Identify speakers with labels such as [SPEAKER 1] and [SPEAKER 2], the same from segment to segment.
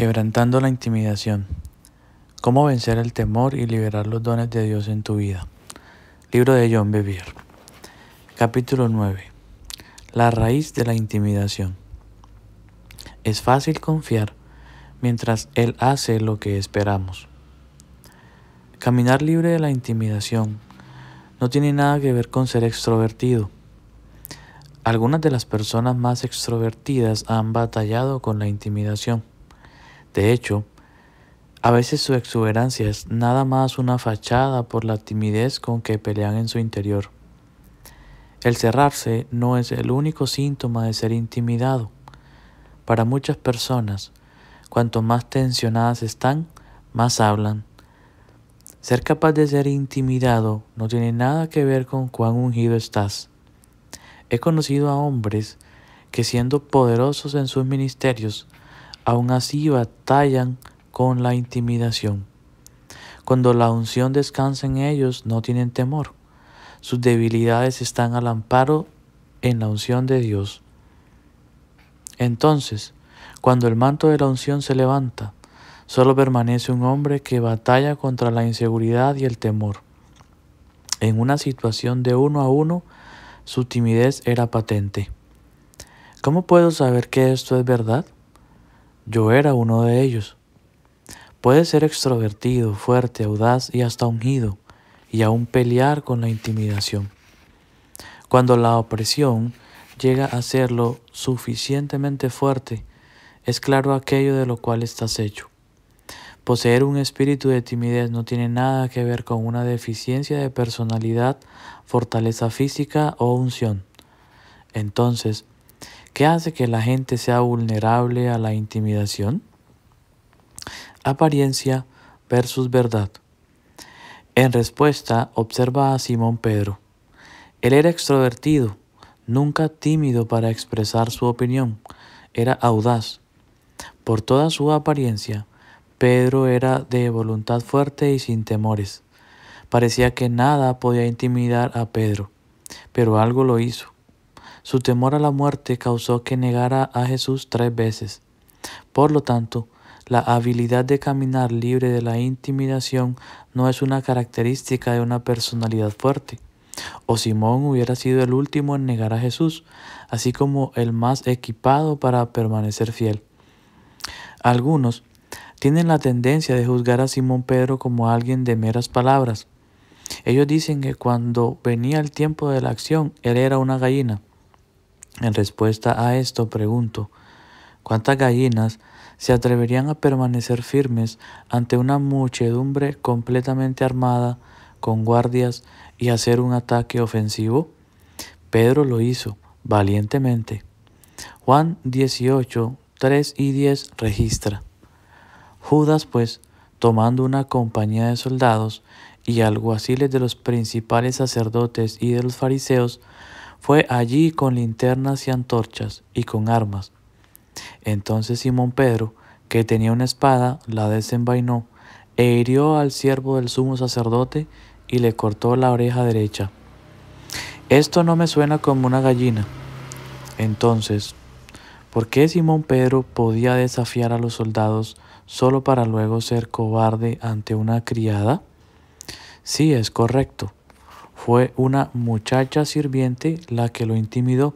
[SPEAKER 1] Quebrantando la intimidación. Cómo vencer el temor y liberar los dones de Dios en tu vida. Libro de John Bevere. Capítulo 9. La raíz de la intimidación. Es fácil confiar mientras Él hace lo que esperamos. Caminar libre de la intimidación no tiene nada que ver con ser extrovertido. Algunas de las personas más extrovertidas han batallado con la intimidación de hecho, a veces su exuberancia es nada más una fachada por la timidez con que pelean en su interior. El cerrarse no es el único síntoma de ser intimidado. Para muchas personas, cuanto más tensionadas están, más hablan. Ser capaz de ser intimidado no tiene nada que ver con cuán ungido estás. He conocido a hombres que siendo poderosos en sus ministerios, aún así batallan con la intimidación. Cuando la unción descansa en ellos, no tienen temor. Sus debilidades están al amparo en la unción de Dios. Entonces, cuando el manto de la unción se levanta, solo permanece un hombre que batalla contra la inseguridad y el temor. En una situación de uno a uno, su timidez era patente. ¿Cómo puedo saber que esto es verdad? Yo era uno de ellos. Puedes ser extrovertido, fuerte, audaz y hasta ungido, y aún pelear con la intimidación. Cuando la opresión llega a ser lo suficientemente fuerte, es claro aquello de lo cual estás hecho. Poseer un espíritu de timidez no tiene nada que ver con una deficiencia de personalidad, fortaleza física o unción. Entonces, ¿Qué hace que la gente sea vulnerable a la intimidación? Apariencia versus verdad. En respuesta, observa a Simón Pedro. Él era extrovertido, nunca tímido para expresar su opinión, era audaz. Por toda su apariencia, Pedro era de voluntad fuerte y sin temores. Parecía que nada podía intimidar a Pedro, pero algo lo hizo. Su temor a la muerte causó que negara a Jesús tres veces. Por lo tanto, la habilidad de caminar libre de la intimidación no es una característica de una personalidad fuerte. O Simón hubiera sido el último en negar a Jesús, así como el más equipado para permanecer fiel. Algunos tienen la tendencia de juzgar a Simón Pedro como alguien de meras palabras. Ellos dicen que cuando venía el tiempo de la acción, él era una gallina. En respuesta a esto pregunto, ¿cuántas gallinas se atreverían a permanecer firmes ante una muchedumbre completamente armada con guardias y hacer un ataque ofensivo? Pedro lo hizo valientemente. Juan 18, 3 y 10 registra. Judas, pues, tomando una compañía de soldados y alguaciles de los principales sacerdotes y de los fariseos, fue allí con linternas y antorchas y con armas. Entonces Simón Pedro, que tenía una espada, la desenvainó e hirió al siervo del sumo sacerdote y le cortó la oreja derecha. Esto no me suena como una gallina. Entonces, ¿por qué Simón Pedro podía desafiar a los soldados solo para luego ser cobarde ante una criada? Sí, es correcto. Fue una muchacha sirviente la que lo intimidó.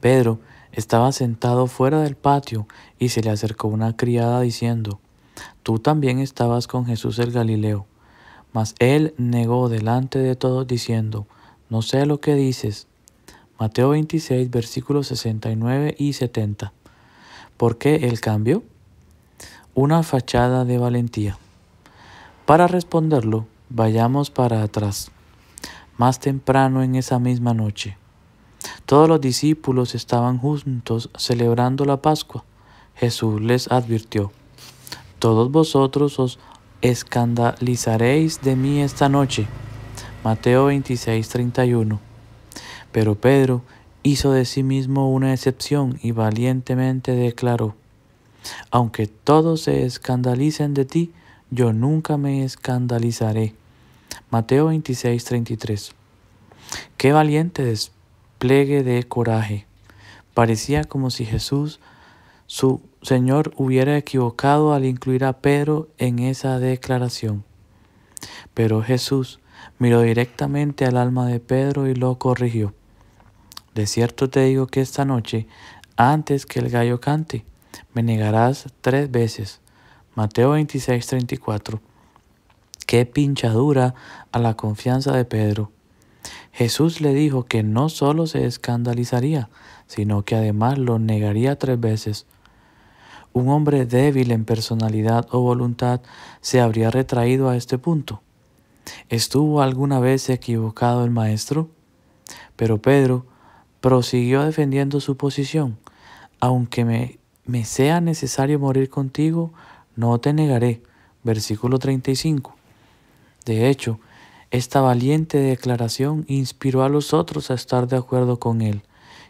[SPEAKER 1] Pedro estaba sentado fuera del patio y se le acercó una criada diciendo, Tú también estabas con Jesús el Galileo. Mas él negó delante de todos diciendo, No sé lo que dices. Mateo 26, versículos 69 y 70. ¿Por qué el cambio? Una fachada de valentía. Para responderlo, vayamos para atrás más temprano en esa misma noche. Todos los discípulos estaban juntos celebrando la Pascua. Jesús les advirtió, Todos vosotros os escandalizaréis de mí esta noche. Mateo 26, 31. Pero Pedro hizo de sí mismo una excepción y valientemente declaró, Aunque todos se escandalicen de ti, yo nunca me escandalizaré. Mateo 26, 33. Qué valiente despliegue de coraje. Parecía como si Jesús, su Señor, hubiera equivocado al incluir a Pedro en esa declaración. Pero Jesús miró directamente al alma de Pedro y lo corrigió. De cierto te digo que esta noche, antes que el gallo cante, me negarás tres veces. Mateo 26, 34. Qué pinchadura a la confianza de Pedro. Jesús le dijo que no solo se escandalizaría, sino que además lo negaría tres veces. Un hombre débil en personalidad o voluntad se habría retraído a este punto. ¿Estuvo alguna vez equivocado el maestro? Pero Pedro prosiguió defendiendo su posición. Aunque me, me sea necesario morir contigo, no te negaré. Versículo 35. De hecho, esta valiente declaración inspiró a los otros a estar de acuerdo con él,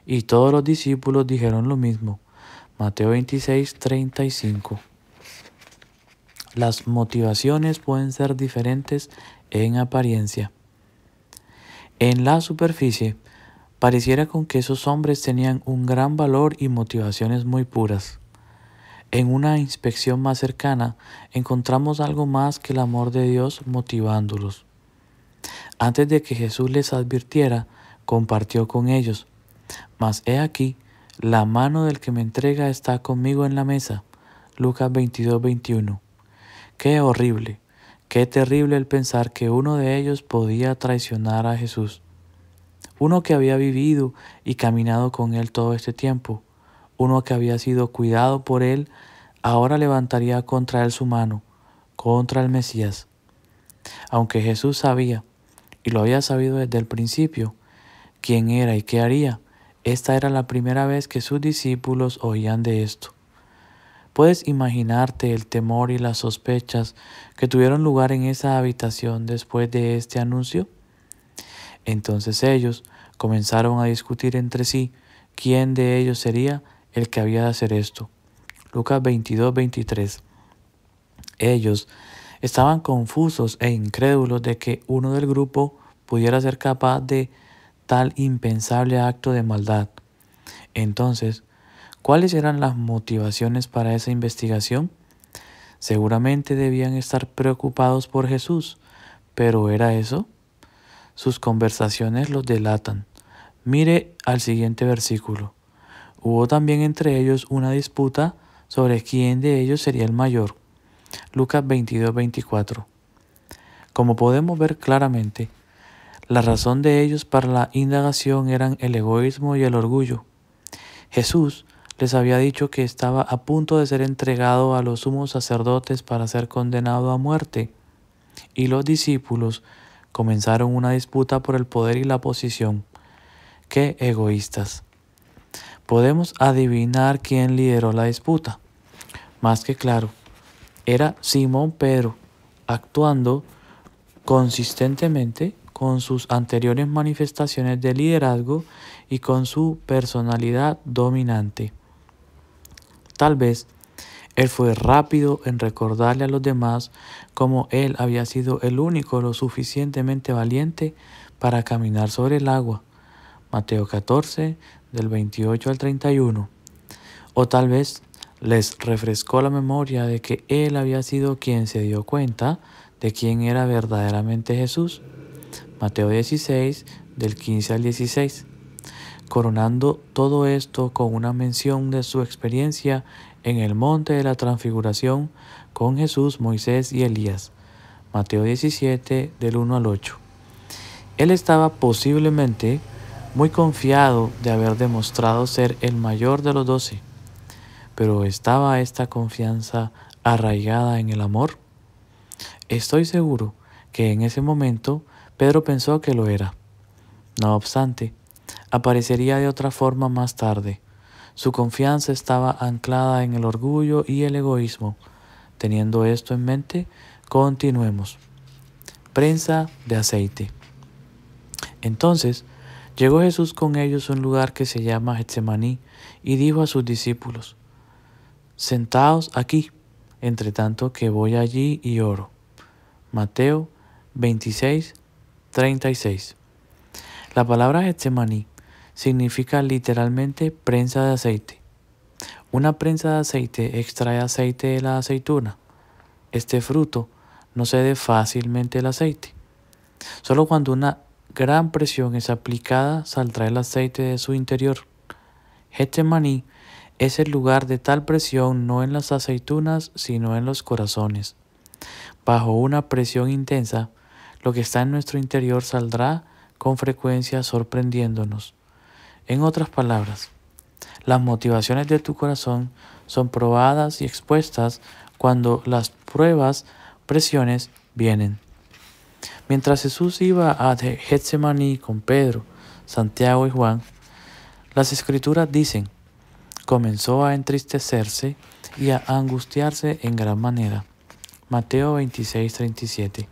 [SPEAKER 1] y todos los discípulos dijeron lo mismo. Mateo 26, 35. Las motivaciones pueden ser diferentes en apariencia. En la superficie, pareciera con que esos hombres tenían un gran valor y motivaciones muy puras. En una inspección más cercana encontramos algo más que el amor de Dios motivándolos. Antes de que Jesús les advirtiera, compartió con ellos, mas he aquí, la mano del que me entrega está conmigo en la mesa. Lucas 22, 21. Qué horrible, qué terrible el pensar que uno de ellos podía traicionar a Jesús. Uno que había vivido y caminado con él todo este tiempo uno que había sido cuidado por él, ahora levantaría contra él su mano, contra el Mesías. Aunque Jesús sabía, y lo había sabido desde el principio, quién era y qué haría, esta era la primera vez que sus discípulos oían de esto. Puedes imaginarte el temor y las sospechas que tuvieron lugar en esa habitación después de este anuncio. Entonces ellos comenzaron a discutir entre sí quién de ellos sería el que había de hacer esto. Lucas 22, 23. Ellos estaban confusos e incrédulos de que uno del grupo pudiera ser capaz de tal impensable acto de maldad. Entonces, ¿cuáles eran las motivaciones para esa investigación? Seguramente debían estar preocupados por Jesús, pero ¿era eso? Sus conversaciones los delatan. Mire al siguiente versículo. Hubo también entre ellos una disputa sobre quién de ellos sería el mayor. Lucas 22:24. Como podemos ver claramente, la razón de ellos para la indagación eran el egoísmo y el orgullo. Jesús les había dicho que estaba a punto de ser entregado a los sumos sacerdotes para ser condenado a muerte, y los discípulos comenzaron una disputa por el poder y la posición. ¡Qué egoístas! podemos adivinar quién lideró la disputa. Más que claro, era Simón Pedro, actuando consistentemente con sus anteriores manifestaciones de liderazgo y con su personalidad dominante. Tal vez él fue rápido en recordarle a los demás cómo él había sido el único lo suficientemente valiente para caminar sobre el agua. Mateo 14, del 28 al 31, o tal vez les refrescó la memoria de que Él había sido quien se dio cuenta de quién era verdaderamente Jesús. Mateo 16, del 15 al 16, coronando todo esto con una mención de su experiencia en el monte de la transfiguración con Jesús, Moisés y Elías. Mateo 17, del 1 al 8. Él estaba posiblemente muy confiado de haber demostrado ser el mayor de los doce. Pero ¿estaba esta confianza arraigada en el amor? Estoy seguro que en ese momento Pedro pensó que lo era. No obstante, aparecería de otra forma más tarde. Su confianza estaba anclada en el orgullo y el egoísmo. Teniendo esto en mente, continuemos. Prensa de aceite. Entonces, Llegó Jesús con ellos a un lugar que se llama Getsemaní y dijo a sus discípulos, Sentaos aquí, entre tanto que voy allí y oro. Mateo 26, 36. La palabra Getsemaní significa literalmente prensa de aceite. Una prensa de aceite extrae aceite de la aceituna. Este fruto no cede fácilmente el aceite. Solo cuando una gran presión es aplicada, saldrá el aceite de su interior. maní es el lugar de tal presión no en las aceitunas, sino en los corazones. Bajo una presión intensa, lo que está en nuestro interior saldrá con frecuencia sorprendiéndonos. En otras palabras, las motivaciones de tu corazón son probadas y expuestas cuando las pruebas, presiones vienen. Mientras Jesús iba a Getsemaní con Pedro, Santiago y Juan, las escrituras dicen, comenzó a entristecerse y a angustiarse en gran manera. Mateo 26, 37.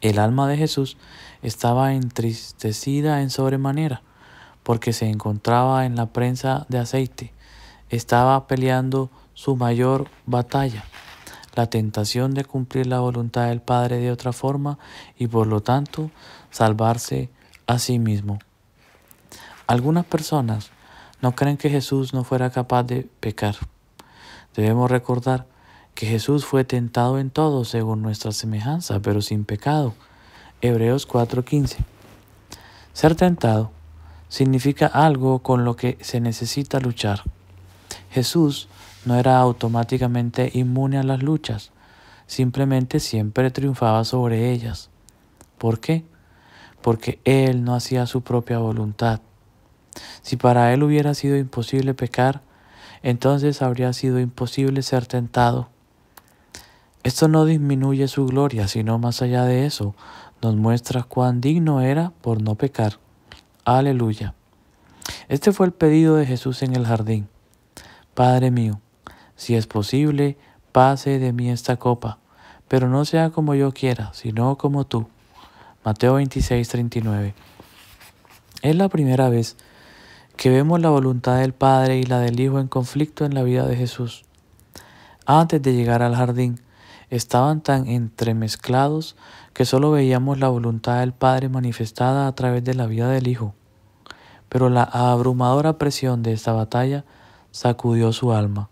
[SPEAKER 1] El alma de Jesús estaba entristecida en sobremanera, porque se encontraba en la prensa de aceite. Estaba peleando su mayor batalla la tentación de cumplir la voluntad del Padre de otra forma y por lo tanto salvarse a sí mismo. Algunas personas no creen que Jesús no fuera capaz de pecar. Debemos recordar que Jesús fue tentado en todo según nuestra semejanza, pero sin pecado. Hebreos 4:15. Ser tentado significa algo con lo que se necesita luchar. Jesús no era automáticamente inmune a las luchas, simplemente siempre triunfaba sobre ellas. ¿Por qué? Porque él no hacía su propia voluntad. Si para él hubiera sido imposible pecar, entonces habría sido imposible ser tentado. Esto no disminuye su gloria, sino más allá de eso, nos muestra cuán digno era por no pecar. Aleluya. Este fue el pedido de Jesús en el jardín. Padre mío, si es posible, pase de mí esta copa, pero no sea como yo quiera, sino como tú. Mateo 26, 39. Es la primera vez que vemos la voluntad del Padre y la del Hijo en conflicto en la vida de Jesús. Antes de llegar al jardín, estaban tan entremezclados que solo veíamos la voluntad del Padre manifestada a través de la vida del Hijo. Pero la abrumadora presión de esta batalla sacudió su alma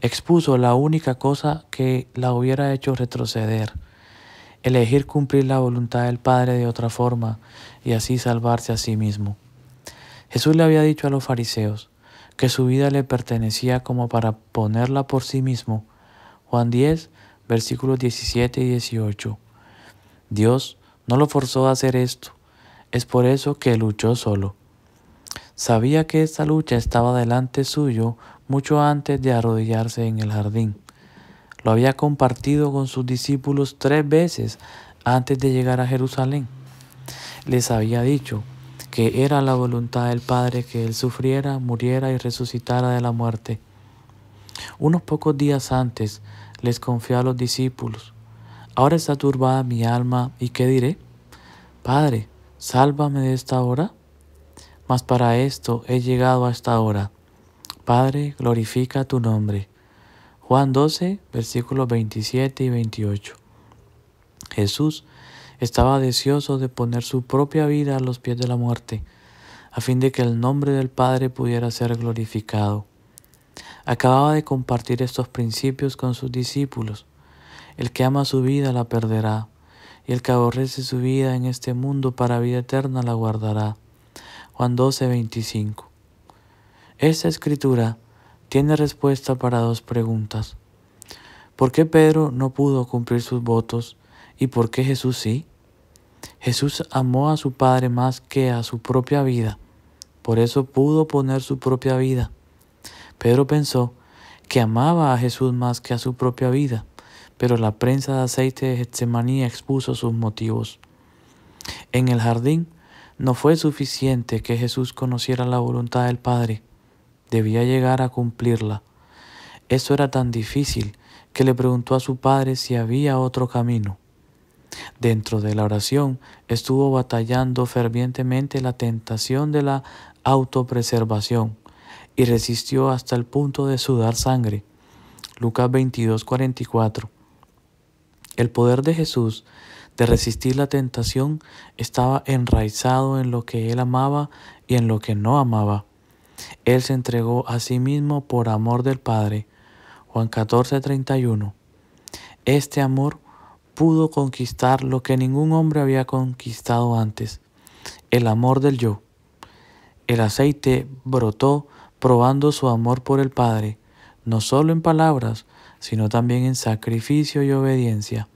[SPEAKER 1] expuso la única cosa que la hubiera hecho retroceder, elegir cumplir la voluntad del Padre de otra forma y así salvarse a sí mismo. Jesús le había dicho a los fariseos que su vida le pertenecía como para ponerla por sí mismo. Juan 10, versículos 17 y 18. Dios no lo forzó a hacer esto, es por eso que luchó solo. Sabía que esta lucha estaba delante suyo mucho antes de arrodillarse en el jardín. Lo había compartido con sus discípulos tres veces antes de llegar a Jerusalén. Les había dicho que era la voluntad del Padre que él sufriera, muriera y resucitara de la muerte. Unos pocos días antes les confió a los discípulos, ahora está turbada mi alma y qué diré, Padre, sálvame de esta hora, mas para esto he llegado a esta hora. Padre, glorifica tu nombre. Juan 12, versículos 27 y 28. Jesús estaba deseoso de poner su propia vida a los pies de la muerte, a fin de que el nombre del Padre pudiera ser glorificado. Acababa de compartir estos principios con sus discípulos. El que ama su vida la perderá, y el que aborrece su vida en este mundo para vida eterna la guardará. Juan 12, 25. Esta escritura tiene respuesta para dos preguntas. ¿Por qué Pedro no pudo cumplir sus votos y por qué Jesús sí? Jesús amó a su Padre más que a su propia vida, por eso pudo poner su propia vida. Pedro pensó que amaba a Jesús más que a su propia vida, pero la prensa de aceite de Getsemaní expuso sus motivos. En el jardín no fue suficiente que Jesús conociera la voluntad del Padre. Debía llegar a cumplirla. Eso era tan difícil que le preguntó a su padre si había otro camino. Dentro de la oración estuvo batallando fervientemente la tentación de la autopreservación y resistió hasta el punto de sudar sangre. Lucas 22, El poder de Jesús de resistir la tentación estaba enraizado en lo que él amaba y en lo que no amaba. Él se entregó a sí mismo por amor del Padre. Juan 14, Este amor pudo conquistar lo que ningún hombre había conquistado antes, el amor del yo. El aceite brotó probando su amor por el Padre, no solo en palabras, sino también en sacrificio y obediencia.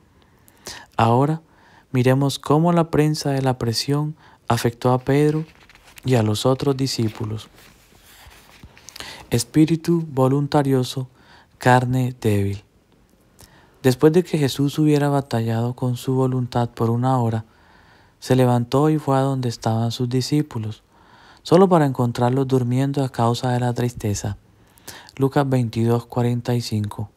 [SPEAKER 1] Ahora miremos cómo la prensa de la presión afectó a Pedro y a los otros discípulos espíritu voluntarioso, carne débil. Después de que Jesús hubiera batallado con su voluntad por una hora, se levantó y fue a donde estaban sus discípulos, solo para encontrarlos durmiendo a causa de la tristeza. Lucas 22, 45.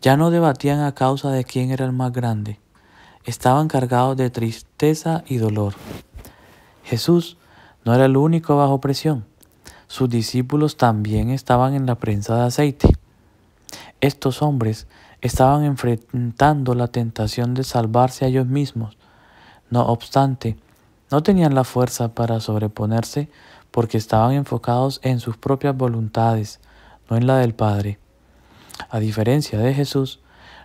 [SPEAKER 1] Ya no debatían a causa de quién era el más grande. Estaban cargados de tristeza y dolor. Jesús no era el único bajo presión sus discípulos también estaban en la prensa de aceite. Estos hombres estaban enfrentando la tentación de salvarse a ellos mismos. No obstante, no tenían la fuerza para sobreponerse porque estaban enfocados en sus propias voluntades, no en la del Padre. A diferencia de Jesús,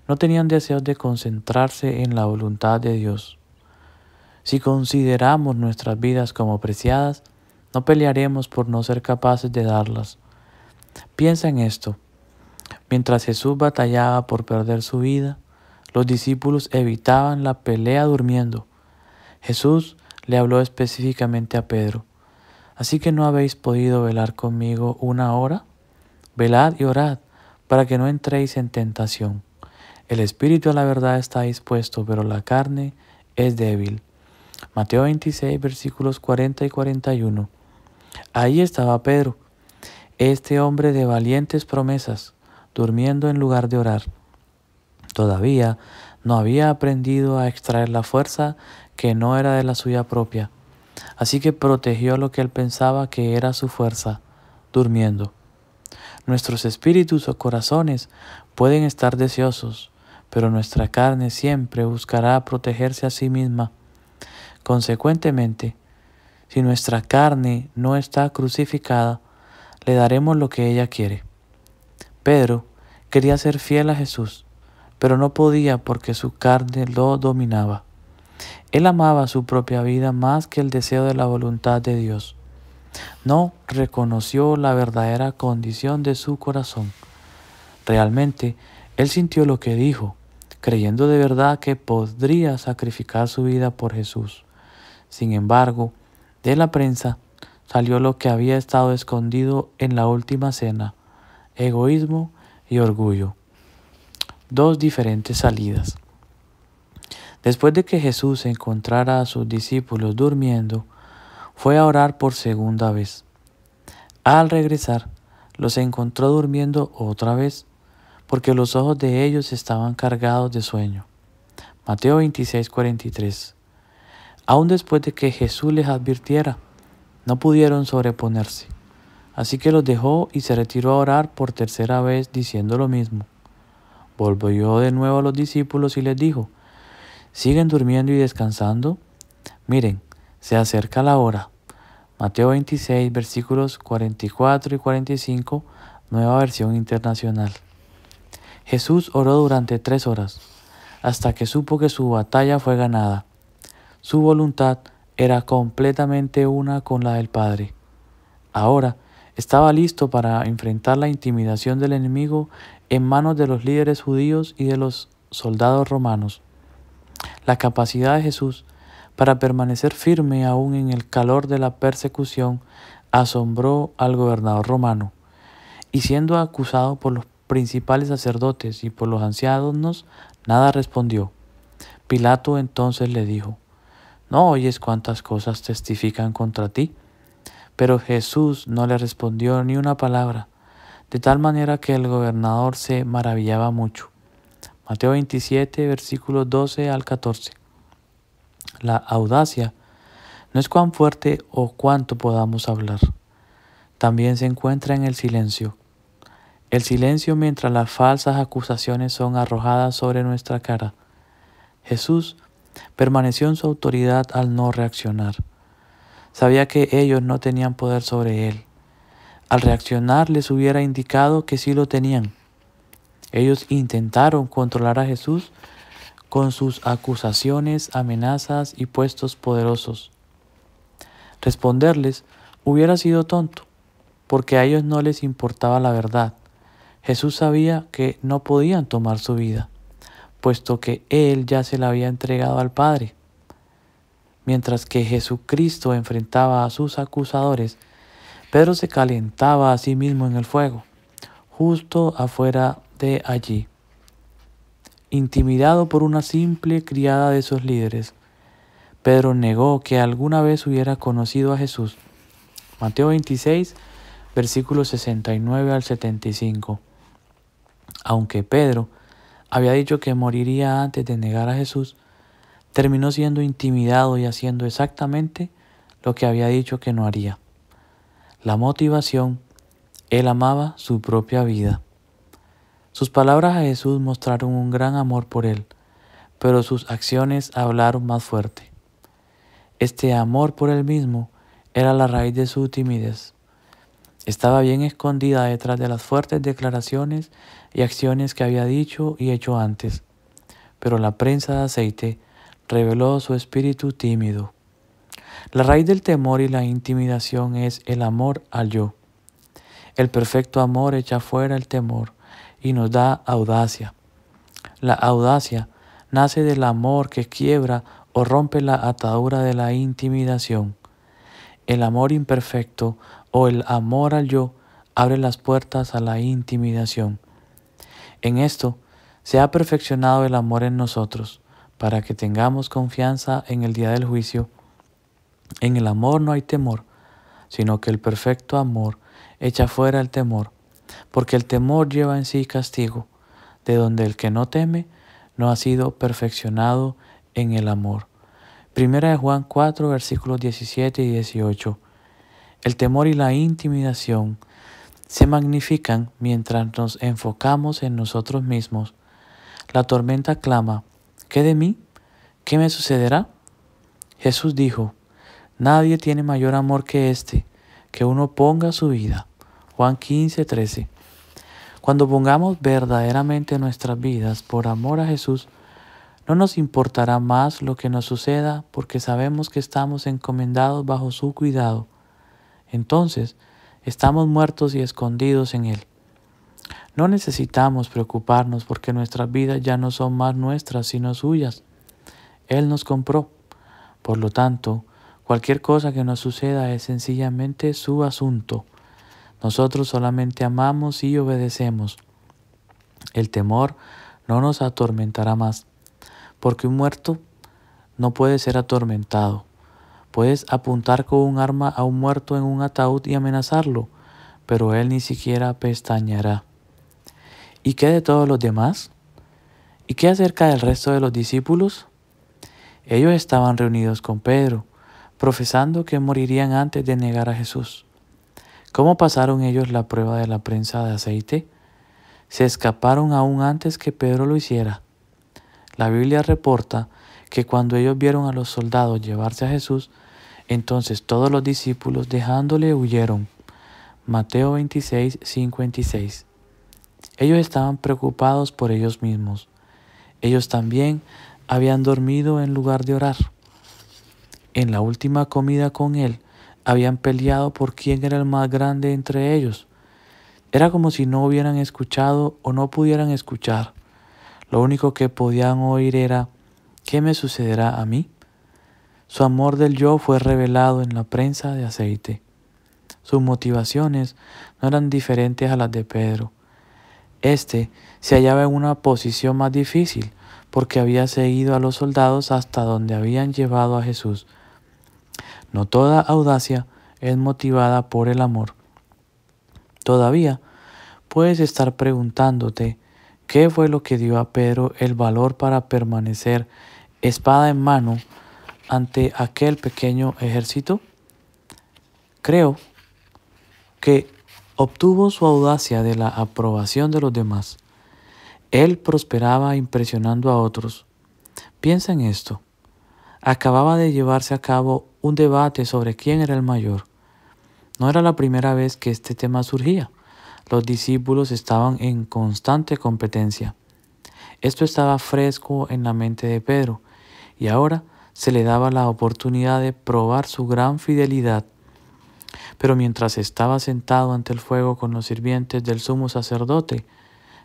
[SPEAKER 1] no tenían deseos de concentrarse en la voluntad de Dios. Si consideramos nuestras vidas como preciadas, no pelearemos por no ser capaces de darlas. Piensa en esto. Mientras Jesús batallaba por perder su vida, los discípulos evitaban la pelea durmiendo. Jesús le habló específicamente a Pedro. Así que no habéis podido velar conmigo una hora. Velad y orad para que no entréis en tentación. El espíritu a la verdad está dispuesto, pero la carne es débil. Mateo 26, versículos 40 y 41. Ahí estaba Pedro, este hombre de valientes promesas, durmiendo en lugar de orar. Todavía no había aprendido a extraer la fuerza que no era de la suya propia, así que protegió lo que él pensaba que era su fuerza, durmiendo. Nuestros espíritus o corazones pueden estar deseosos, pero nuestra carne siempre buscará protegerse a sí misma. Consecuentemente, si nuestra carne no está crucificada, le daremos lo que ella quiere. Pedro quería ser fiel a Jesús, pero no podía porque su carne lo dominaba. Él amaba su propia vida más que el deseo de la voluntad de Dios. No reconoció la verdadera condición de su corazón. Realmente, él sintió lo que dijo, creyendo de verdad que podría sacrificar su vida por Jesús. Sin embargo, de la prensa salió lo que había estado escondido en la última cena, egoísmo y orgullo. Dos diferentes salidas. Después de que Jesús encontrara a sus discípulos durmiendo, fue a orar por segunda vez. Al regresar, los encontró durmiendo otra vez, porque los ojos de ellos estaban cargados de sueño. Mateo 26, 43 aun después de que Jesús les advirtiera, no pudieron sobreponerse. Así que los dejó y se retiró a orar por tercera vez diciendo lo mismo. Volvió de nuevo a los discípulos y les dijo, ¿siguen durmiendo y descansando? Miren, se acerca la hora. Mateo 26, versículos 44 y 45, nueva versión internacional. Jesús oró durante tres horas, hasta que supo que su batalla fue ganada. Su voluntad era completamente una con la del Padre. Ahora estaba listo para enfrentar la intimidación del enemigo en manos de los líderes judíos y de los soldados romanos. La capacidad de Jesús para permanecer firme aún en el calor de la persecución asombró al gobernador romano, y siendo acusado por los principales sacerdotes y por los ancianos, nada respondió. Pilato entonces le dijo, ¿No oyes cuántas cosas testifican contra ti? Pero Jesús no le respondió ni una palabra, de tal manera que el gobernador se maravillaba mucho. Mateo 27, versículos 12 al 14. La audacia no es cuán fuerte o cuánto podamos hablar. También se encuentra en el silencio. El silencio mientras las falsas acusaciones son arrojadas sobre nuestra cara. Jesús Permaneció en su autoridad al no reaccionar. Sabía que ellos no tenían poder sobre él. Al reaccionar les hubiera indicado que sí lo tenían. Ellos intentaron controlar a Jesús con sus acusaciones, amenazas y puestos poderosos. Responderles hubiera sido tonto, porque a ellos no les importaba la verdad. Jesús sabía que no podían tomar su vida puesto que él ya se la había entregado al Padre. Mientras que Jesucristo enfrentaba a sus acusadores, Pedro se calentaba a sí mismo en el fuego, justo afuera de allí, intimidado por una simple criada de sus líderes. Pedro negó que alguna vez hubiera conocido a Jesús. Mateo 26, versículos 69 al 75. Aunque Pedro había dicho que moriría antes de negar a Jesús, terminó siendo intimidado y haciendo exactamente lo que había dicho que no haría. La motivación, él amaba su propia vida. Sus palabras a Jesús mostraron un gran amor por él, pero sus acciones hablaron más fuerte. Este amor por él mismo era la raíz de su timidez. Estaba bien escondida detrás de las fuertes declaraciones y acciones que había dicho y hecho antes, pero la prensa de aceite reveló su espíritu tímido. La raíz del temor y la intimidación es el amor al yo. El perfecto amor echa fuera el temor y nos da audacia. La audacia nace del amor que quiebra o rompe la atadura de la intimidación. El amor imperfecto o el amor al yo abre las puertas a la intimidación. En esto se ha perfeccionado el amor en nosotros, para que tengamos confianza en el día del juicio. En el amor no hay temor, sino que el perfecto amor echa fuera el temor, porque el temor lleva en sí castigo, de donde el que no teme no ha sido perfeccionado en el amor. Primera de Juan 4, versículos 17 y 18. El temor y la intimidación se magnifican mientras nos enfocamos en nosotros mismos. La tormenta clama, ¿qué de mí? ¿Qué me sucederá? Jesús dijo, nadie tiene mayor amor que este, que uno ponga su vida. Juan 15, 13. Cuando pongamos verdaderamente nuestras vidas por amor a Jesús, no nos importará más lo que nos suceda porque sabemos que estamos encomendados bajo su cuidado entonces estamos muertos y escondidos en Él. No necesitamos preocuparnos porque nuestras vidas ya no son más nuestras sino suyas. Él nos compró. Por lo tanto, cualquier cosa que nos suceda es sencillamente su asunto. Nosotros solamente amamos y obedecemos. El temor no nos atormentará más, porque un muerto no puede ser atormentado. Puedes apuntar con un arma a un muerto en un ataúd y amenazarlo, pero él ni siquiera pestañará. ¿Y qué de todos los demás? ¿Y qué acerca del resto de los discípulos? Ellos estaban reunidos con Pedro, profesando que morirían antes de negar a Jesús. ¿Cómo pasaron ellos la prueba de la prensa de aceite? Se escaparon aún antes que Pedro lo hiciera. La Biblia reporta que cuando ellos vieron a los soldados llevarse a Jesús, entonces todos los discípulos dejándole huyeron. Mateo 26, 56. Ellos estaban preocupados por ellos mismos. Ellos también habían dormido en lugar de orar. En la última comida con él, habían peleado por quién era el más grande entre ellos. Era como si no hubieran escuchado o no pudieran escuchar. Lo único que podían oír era, ¿qué me sucederá a mí? Su amor del yo fue revelado en la prensa de aceite. Sus motivaciones no eran diferentes a las de Pedro. Este se hallaba en una posición más difícil porque había seguido a los soldados hasta donde habían llevado a Jesús. No toda audacia es motivada por el amor. Todavía puedes estar preguntándote qué fue lo que dio a Pedro el valor para permanecer espada en mano ante aquel pequeño ejército? Creo que obtuvo su audacia de la aprobación de los demás. Él prosperaba impresionando a otros. Piensa en esto. Acababa de llevarse a cabo un debate sobre quién era el mayor. No era la primera vez que este tema surgía. Los discípulos estaban en constante competencia. Esto estaba fresco en la mente de Pedro y ahora se le daba la oportunidad de probar su gran fidelidad. Pero mientras estaba sentado ante el fuego con los sirvientes del sumo sacerdote,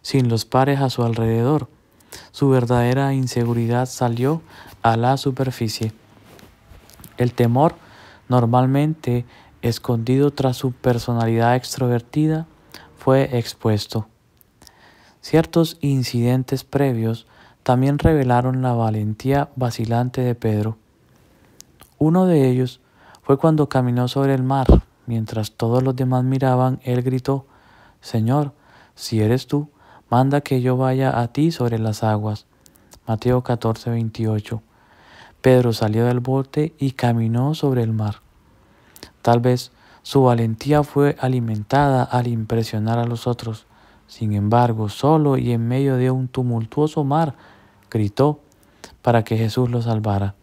[SPEAKER 1] sin los pares a su alrededor, su verdadera inseguridad salió a la superficie. El temor, normalmente escondido tras su personalidad extrovertida, fue expuesto. Ciertos incidentes previos también revelaron la valentía vacilante de Pedro. Uno de ellos fue cuando caminó sobre el mar. Mientras todos los demás miraban, él gritó, Señor, si eres tú, manda que yo vaya a ti sobre las aguas. Mateo 14, 28. Pedro salió del bote y caminó sobre el mar. Tal vez su valentía fue alimentada al impresionar a los otros. Sin embargo, solo y en medio de un tumultuoso mar, gritó para que Jesús lo salvara.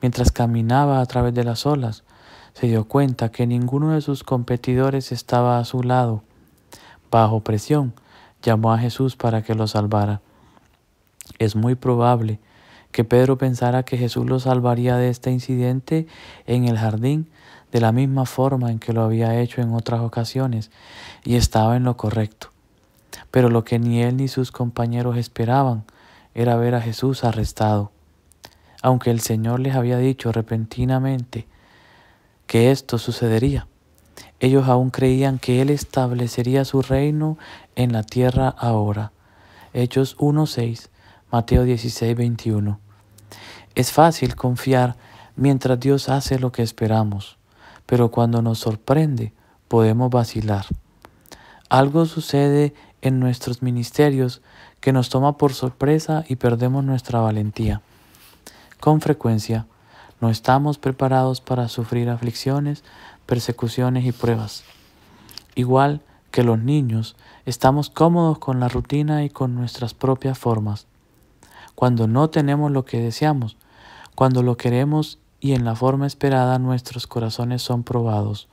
[SPEAKER 1] Mientras caminaba a través de las olas, se dio cuenta que ninguno de sus competidores estaba a su lado. Bajo presión, llamó a Jesús para que lo salvara. Es muy probable que Pedro pensara que Jesús lo salvaría de este incidente en el jardín de la misma forma en que lo había hecho en otras ocasiones, y estaba en lo correcto. Pero lo que ni él ni sus compañeros esperaban era ver a Jesús arrestado. Aunque el Señor les había dicho repentinamente que esto sucedería, ellos aún creían que Él establecería su reino en la tierra ahora. Hechos 1.6, Mateo 16.21. Es fácil confiar mientras Dios hace lo que esperamos, pero cuando nos sorprende podemos vacilar. Algo sucede en nuestros ministerios que nos toma por sorpresa y perdemos nuestra valentía. Con frecuencia, no estamos preparados para sufrir aflicciones, persecuciones y pruebas. Igual que los niños, estamos cómodos con la rutina y con nuestras propias formas. Cuando no tenemos lo que deseamos, cuando lo queremos y en la forma esperada nuestros corazones son probados.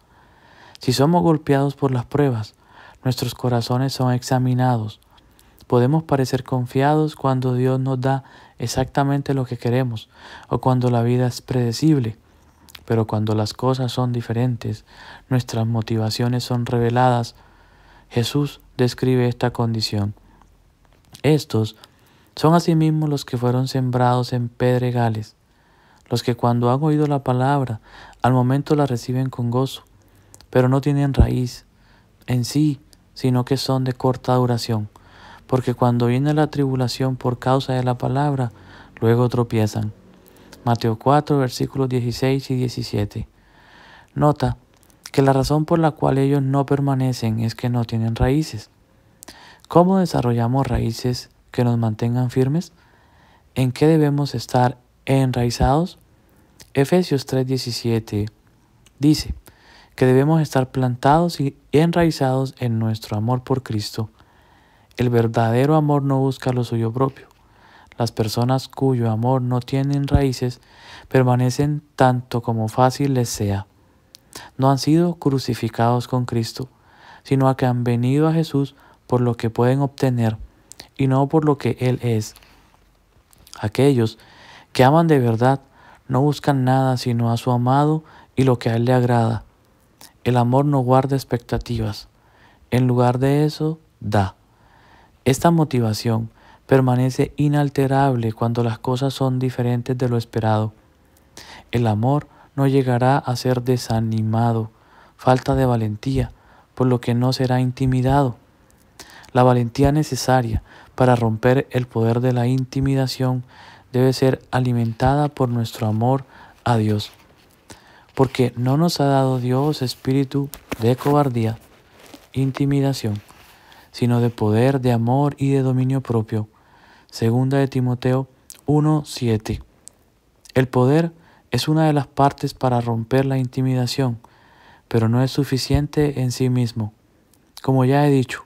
[SPEAKER 1] Si somos golpeados por las pruebas, nuestros corazones son examinados. Podemos parecer confiados cuando Dios nos da exactamente lo que queremos o cuando la vida es predecible. Pero cuando las cosas son diferentes, nuestras motivaciones son reveladas. Jesús describe esta condición. Estos son asimismo los que fueron sembrados en pedregales, los que cuando han oído la palabra, al momento la reciben con gozo, pero no tienen raíz en sí, sino que son de corta duración, porque cuando viene la tribulación por causa de la palabra, luego tropiezan. Mateo 4, versículos 16 y 17. Nota que la razón por la cual ellos no permanecen es que no tienen raíces. ¿Cómo desarrollamos raíces que nos mantengan firmes? ¿En qué debemos estar enraizados? Efesios 3:17 dice, que debemos estar plantados y enraizados en nuestro amor por Cristo. El verdadero amor no busca lo suyo propio. Las personas cuyo amor no tienen raíces permanecen tanto como fácil les sea. No han sido crucificados con Cristo, sino a que han venido a Jesús por lo que pueden obtener y no por lo que Él es. Aquellos que aman de verdad no buscan nada sino a su amado y lo que a Él le agrada. El amor no guarda expectativas. En lugar de eso, da. Esta motivación permanece inalterable cuando las cosas son diferentes de lo esperado. El amor no llegará a ser desanimado, falta de valentía, por lo que no será intimidado. La valentía necesaria para romper el poder de la intimidación debe ser alimentada por nuestro amor a Dios porque no nos ha dado Dios espíritu de cobardía, intimidación, sino de poder, de amor y de dominio propio. Segunda de Timoteo 1:7. El poder es una de las partes para romper la intimidación, pero no es suficiente en sí mismo. Como ya he dicho,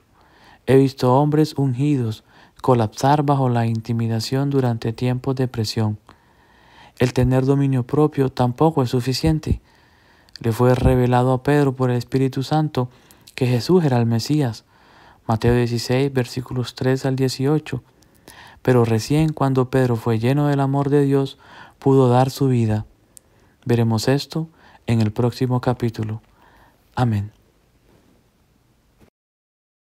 [SPEAKER 1] he visto hombres ungidos colapsar bajo la intimidación durante tiempos de presión. El tener dominio propio tampoco es suficiente. Le fue revelado a Pedro por el Espíritu Santo que Jesús era el Mesías. Mateo 16, versículos 3 al 18. Pero recién cuando Pedro fue lleno del amor de Dios, pudo dar su vida. Veremos esto en el próximo capítulo. Amén.